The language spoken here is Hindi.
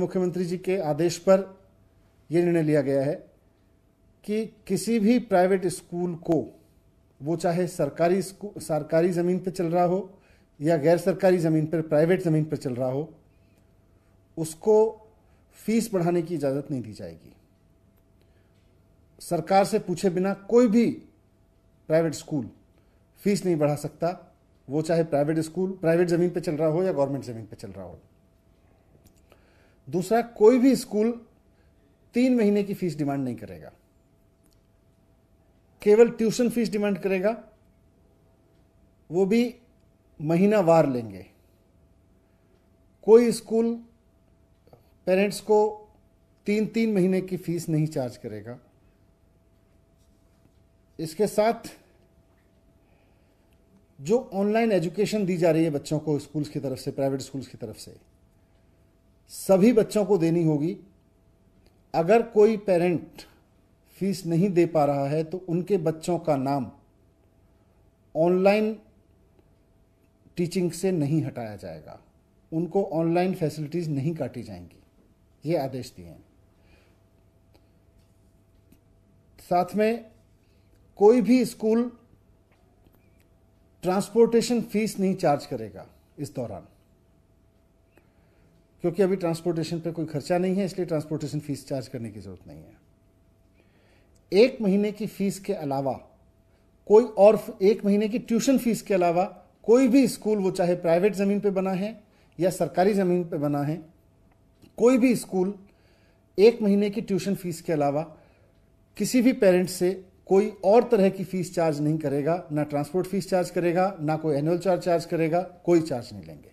मुख्यमंत्री जी के आदेश पर यह निर्णय लिया गया है कि किसी भी प्राइवेट स्कूल को वो चाहे सरकारी सरकारी ज़मीन पर चल रहा हो या गैर सरकारी ज़मीन पर प्राइवेट ज़मीन पर चल रहा हो उसको फीस बढ़ाने की इजाज़त नहीं दी जाएगी सरकार से पूछे बिना कोई भी प्राइवेट स्कूल फीस नहीं बढ़ा सकता वो चाहे प्राइवेट स्कूल प्राइवेट ज़मीन पर चल रहा हो या गवर्नमेंट ज़मीन पर चल रहा हो दूसरा कोई भी स्कूल तीन महीने की फीस डिमांड नहीं करेगा केवल ट्यूशन फीस डिमांड करेगा वो भी महीना वार लेंगे कोई स्कूल पेरेंट्स को तीन तीन महीने की फीस नहीं चार्ज करेगा इसके साथ जो ऑनलाइन एजुकेशन दी जा रही है बच्चों को स्कूल्स की तरफ से प्राइवेट स्कूल्स की तरफ से सभी बच्चों को देनी होगी अगर कोई पेरेंट फीस नहीं दे पा रहा है तो उनके बच्चों का नाम ऑनलाइन टीचिंग से नहीं हटाया जाएगा उनको ऑनलाइन फैसिलिटीज़ नहीं काटी जाएंगी ये आदेश दिए हैं साथ में कोई भी स्कूल ट्रांसपोर्टेशन फीस नहीं चार्ज करेगा इस दौरान क्योंकि अभी ट्रांसपोर्टेशन पे कोई खर्चा नहीं है इसलिए ट्रांसपोर्टेशन फीस चार्ज करने की ज़रूरत नहीं है एक महीने की फ़ीस के अलावा कोई और एक महीने की ट्यूशन फीस के अलावा कोई भी स्कूल वो चाहे प्राइवेट ज़मीन पे बना है या सरकारी ज़मीन पे बना है कोई भी स्कूल एक महीने की ट्यूशन फीस के अलावा किसी भी पेरेंट से कोई और तरह की फ़ीस चार्ज नहीं करेगा ना ट्रांसपोर्ट फीस चार्ज करेगा ना कोई एनुअल चार्ज चार्ज करेगा कोई चार्ज नहीं लेंगे